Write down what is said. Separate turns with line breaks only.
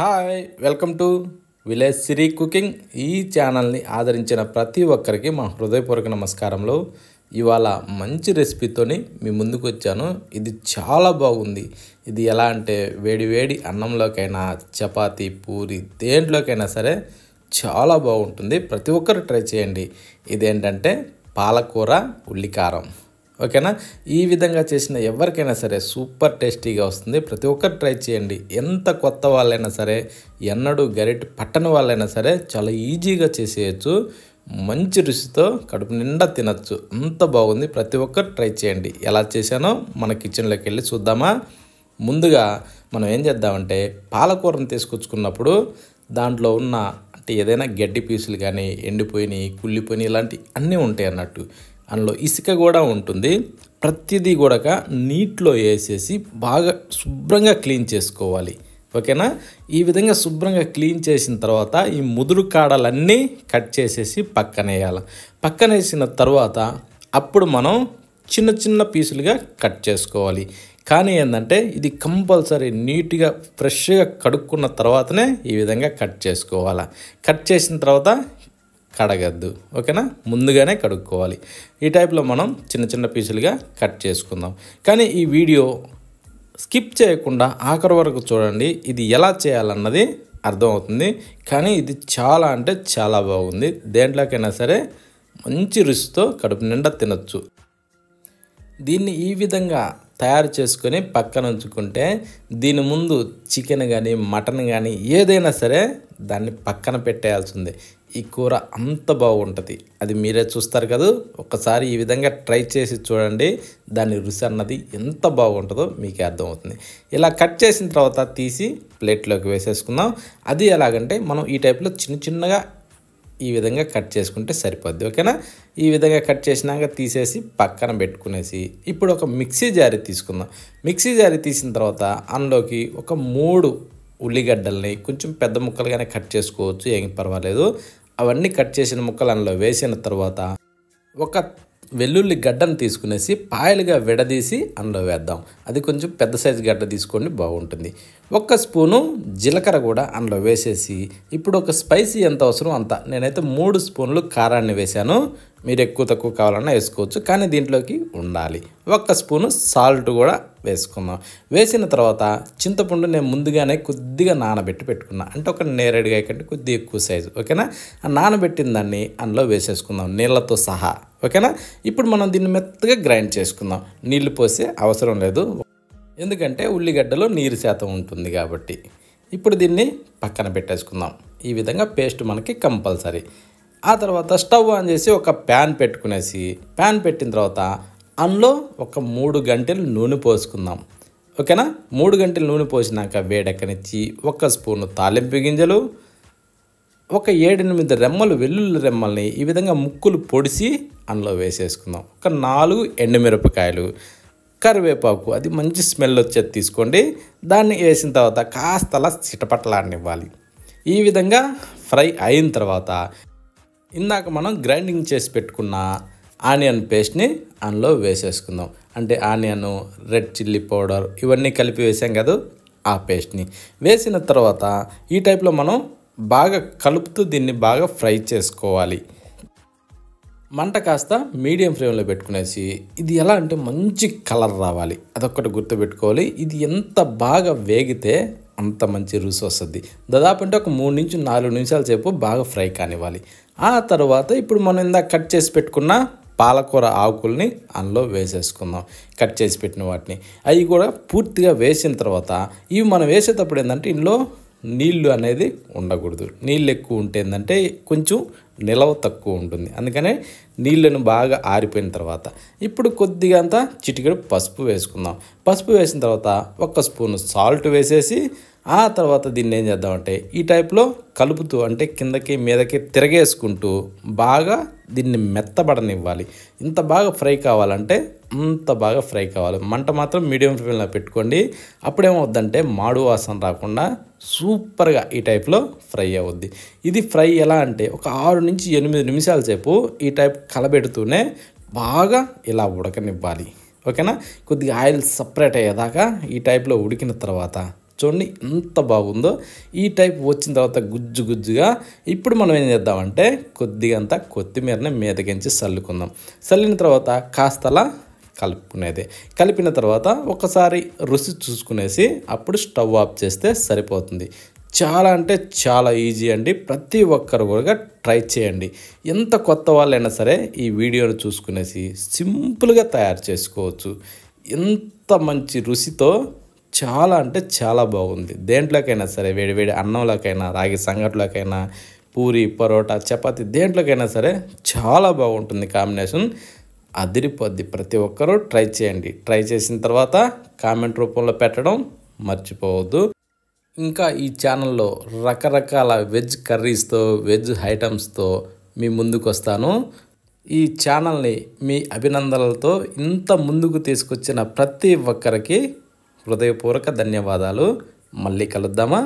hi welcome to village Siri cooking ఈ ఛానల్ని ఆదరించిన ప్రతి ఒక్కరికి మా హృదయపూర్వక నమస్కారంలో ఇవాళ మంచి రెసిపీతోని మీ ముందుకు వచ్చాను ఇది చాలా బాగుంది ఇది ఎలా అంటే వేడివేడి అన్నంలోకైనా చపాతి పూరి దేంట్లోకైనా సరే చాలా బాగుంటుంది ప్రతి ఒక్కరు ట్రై చేయండి ఇదేంటంటే పాలకూర ఉల్లికారం ఓకేనా ఈ విధంగా చేసిన ఎవరికైనా సరే సూపర్ టేస్టీగా వస్తుంది ప్రతి ఒక్కరు ట్రై చేయండి ఎంత కొత్త వాళ్ళైనా సరే ఎన్నడూ గరిటె పట్టని వాళ్ళైనా సరే చాలా ఈజీగా చేసేయచ్చు మంచి రుచితో కడుపు నిండా తినచ్చు అంత బాగుంది ప్రతి ఒక్కరు ట్రై చేయండి ఎలా చేశానో మన కిచెన్లోకి వెళ్ళి చూద్దామా ముందుగా మనం ఏం చేద్దామంటే పాలకూరను తీసుకొచ్చుకున్నప్పుడు దాంట్లో ఉన్న అంటే ఏదైనా గడ్డి పీసులు కానీ ఎండిపోయినాయి కుళ్ళిపోయినాయి ఇలాంటి అన్నీ ఉంటాయి అన్నట్టు అందులో ఇసుక కూడా ఉంటుంది ప్రతిదీ కూడా నీటిలో వేసేసి బాగా శుభ్రంగా క్లీన్ చేసుకోవాలి ఓకేనా ఈ విధంగా శుభ్రంగా క్లీన్ చేసిన తర్వాత ఈ ముదురు కాడలన్నీ కట్ చేసేసి పక్కనేయాలి పక్కనేసిన తర్వాత అప్పుడు మనం చిన్న చిన్న పీసులుగా కట్ చేసుకోవాలి కానీ ఏంటంటే ఇది కంపల్సరీ నీట్గా ఫ్రెష్గా కడుక్కున్న తర్వాతనే ఈ విధంగా కట్ చేసుకోవాలి కట్ చేసిన తర్వాత కడగద్దు ఓకేనా ముందుగానే కడుక్కోవాలి ఈ టైప్లో మనం చిన్న చిన్న పీసులుగా కట్ చేసుకుందాం కానీ ఈ వీడియో స్కిప్ చేయకుండా ఆఖరి వరకు చూడండి ఇది ఎలా చేయాలన్నది అర్థమవుతుంది కానీ ఇది చాలా అంటే చాలా బాగుంది దేంట్లోకైనా సరే మంచి రుచితో కడుపు నిండా తినచ్చు దీన్ని ఈ విధంగా తయారు చేసుకొని పక్కన ఉంచుకుంటే దీని ముందు చికెన్ కానీ మటన్ కానీ ఏదైనా సరే దాన్ని పక్కన పెట్టేయాల్సిందే ఈ కూర అంత బాగుంటుంది అది మీరే చూస్తారు కదా ఒక్కసారి ఈ విధంగా ట్రై చేసి చూడండి దాని రుచి అన్నది ఎంత బాగుంటుందో మీకే అర్థమవుతుంది ఇలా కట్ చేసిన తర్వాత తీసి ప్లేట్లోకి వేసేసుకుందాం అది ఎలాగంటే మనం ఈ టైప్లో చిన్న చిన్నగా ఈ విధంగా కట్ చేసుకుంటే సరిపోద్ది ఓకేనా ఈ విధంగా కట్ చేసినాక తీసేసి పక్కన పెట్టుకునేసి ఇప్పుడు ఒక మిక్సీ జారీ తీసుకుందాం మిక్సీ జారీ తీసిన తర్వాత అందులోకి ఒక మూడు ఉల్లిగడ్డల్ని కొంచెం పెద్ద ముక్కలుగానే కట్ చేసుకోవచ్చు ఏం పర్వాలేదు అవన్నీ కట్ చేసిన ముక్కలు అందులో వేసిన తర్వాత ఒక వెల్లుల్లి గడ్డను తీసుకునేసి పాయలుగా విడదీసి అందులో వేద్దాం అది కొంచెం పెద్ద సైజు గడ్డ తీసుకోండి బాగుంటుంది ఒక్క స్పూను జీలకర్ర కూడా అందులో వేసేసి ఇప్పుడు ఒక స్పైసీ ఎంత అవసరం అంత నేనైతే మూడు స్పూన్లు కారాన్ని వేశాను మీరు ఎక్కువ తక్కువ కావాలన్నా వేసుకోవచ్చు కానీ దీంట్లోకి ఉండాలి ఒక్క స్పూను సాల్ట్ కూడా వేసుకుందాం వేసిన తర్వాత చింతపండు నేను ముందుగానే కొద్దిగా నానబెట్టి పెట్టుకున్నా అంటే ఒక నేరేడుగా కంటే కొద్దిగా ఎక్కువ సైజు ఓకేనా ఆ నానబెట్టిన దాన్ని అందులో వేసేసుకుందాం నీళ్ళతో సహా ఓకేనా ఇప్పుడు మనం దీన్ని మెత్తగా గ్రైండ్ చేసుకుందాం నీళ్లు పోసే అవసరం లేదు ఎందుకంటే ఉల్లిగడ్డలో నీరు శాతం ఉంటుంది కాబట్టి ఇప్పుడు దీన్ని పక్కన పెట్టేసుకుందాం ఈ విధంగా పేస్ట్ మనకి కంపల్సరీ ఆ తర్వాత స్టవ్ ఆన్ చేసి ఒక ప్యాన్ పెట్టుకునేసి ప్యాన్ పెట్టిన తర్వాత అందులో ఒక మూడు గంటలు నూనె పోసుకుందాం ఓకేనా మూడు గంటల నూనె పోసినాక వేడెక్కనిచ్చి ఒక స్పూను తాలింపు గింజలు ఒక ఏడెనిమిది రెమ్మలు వెల్లుల్లి రెమ్మల్ని ఈ విధంగా ముక్కులు పొడిసి అందులో వేసేసుకుందాం ఒక నాలుగు ఎండుమిరపకాయలు కరివేపాకు అది మంచి స్మెల్ వచ్చేది తీసుకోండి దాన్ని వేసిన తర్వాత కాస్తలా చిటపట్లాడనివ్వాలి ఈ విధంగా ఫ్రై అయిన తర్వాత ఇందాక మనం గ్రైండింగ్ చేసి పెట్టుకున్న ఆనియన్ పేస్ట్ని అందులో వేసేసుకుందాం అంటే ఆనియన్ రెడ్ చిల్లీ పౌడర్ ఇవన్నీ కలిపి వేసాం కదా ఆ పేస్ట్ని వేసిన తర్వాత ఈ టైప్లో మనం బాగా కలుపుతూ దీన్ని బాగా ఫ్రై చేసుకోవాలి మంట కాస్త మీడియం ఫ్లేమ్లో పెట్టుకునేసి ఇది ఎలా అంటే మంచి కలర్ రావాలి అదొక్కటి గుర్తుపెట్టుకోవాలి ఇది ఎంత బాగా వేగితే అంత మంచి రుచి వస్తుంది దాదాపు అంటే ఒక మూడు నుంచి నాలుగు నిమిషాల సేపు బాగా ఫ్రై కానివ్వాలి ఆ తర్వాత ఇప్పుడు మనం ఇందాక కట్ చేసి పెట్టుకున్న పాలకూర ఆకుల్ని అందులో వేసేసుకుందాం కట్ చేసి పెట్టిన వాటిని అవి కూడా పూర్తిగా వేసిన తర్వాత ఇవి మనం వేసేటప్పుడు ఏంటంటే ఇందులో నీళ్లు అనేది ఉండకూడదు నీళ్ళు ఎక్కువ ఉంటే ఏంటంటే కొంచెం నిలవ తక్కువ ఉంటుంది అందుకనే నీళ్ళను బాగా ఆరిపోయిన తర్వాత ఇప్పుడు కొద్దిగా అంతా చిటికెడు పసుపు వేసుకుందాం పసుపు వేసిన తర్వాత ఒక స్పూన్ సాల్ట్ వేసేసి ఆ తర్వాత దీన్ని ఏం చేద్దామంటే ఈ టైప్లో కలుపుతూ అంటే కిందకి మీదకి తిరగేసుకుంటూ బాగా దీన్ని మెత్తబడనివ్వాలి ఇంత బాగా ఫ్రై కావాలంటే అంత బాగా ఫ్రై కావాలి మంట మాత్రం మీడియం ఫ్లేమ్లో పెట్టుకోండి అప్పుడేమవుద్దంటే మాడు వాసన రాకుండా సూపర్గా ఈ టైప్లో ఫ్రై అవుద్ది ఇది ఫ్రై ఎలా అంటే ఒక ఆరు నుంచి ఎనిమిది నిమిషాల సేపు ఈ టైప్ కలబెడుతూనే బాగా ఇలా ఉడకనివ్వాలి ఓకేనా కొద్దిగా ఆయిల్ సపరేట్ అయ్యేదాకా ఈ టైప్లో ఉడికిన తర్వాత చూడండి ఎంత బాగుందో ఈ టైప్ వచ్చిన తర్వాత గుజ్జు గుజ్జుగా ఇప్పుడు మనం ఏం చేద్దామంటే కొద్దిగా అంత కొత్తిమీరని మీదగించి చల్లుకుందాం చల్లిన తర్వాత కాస్తలా కలుపుకునేది కలిపిన తర్వాత ఒకసారి రుచి చూసుకునేసి అప్పుడు స్టవ్ ఆఫ్ చేస్తే సరిపోతుంది చాలా అంటే చాలా ఈజీ అండి ప్రతి ఒక్కరు కూడా ట్రై చేయండి ఎంత కొత్త వాళ్ళైనా సరే ఈ వీడియోను చూసుకునేసి సింపుల్గా తయారు చేసుకోవచ్చు ఎంత మంచి రుచితో చాలా అంటే చాలా బాగుంది దేంట్లోకైనా సరే వేడివేడి అన్నంలోకైనా రాగి సంగట్లోకైనా పూరి పరోటా చపాతి దేంట్లోకైనా సరే చాలా బాగుంటుంది కాంబినేషన్ అదిరిపోద్ది ప్రతి ఒక్కరూ ట్రై చేయండి ట్రై చేసిన తర్వాత కామెంట్ రూపంలో పెట్టడం మర్చిపోవద్దు ఇంకా ఈ ఛానల్లో రకరకాల వెజ్ కర్రీస్తో వెజ్ ఐటమ్స్తో మీ ముందుకు వస్తాను ఈ ఛానల్ని మీ అభినందనలతో ఇంత ముందుకు తీసుకొచ్చిన ప్రతి ఒక్కరికి హృదయపూర్వక ధన్యవాదాలు మళ్ళీ కలుద్దామా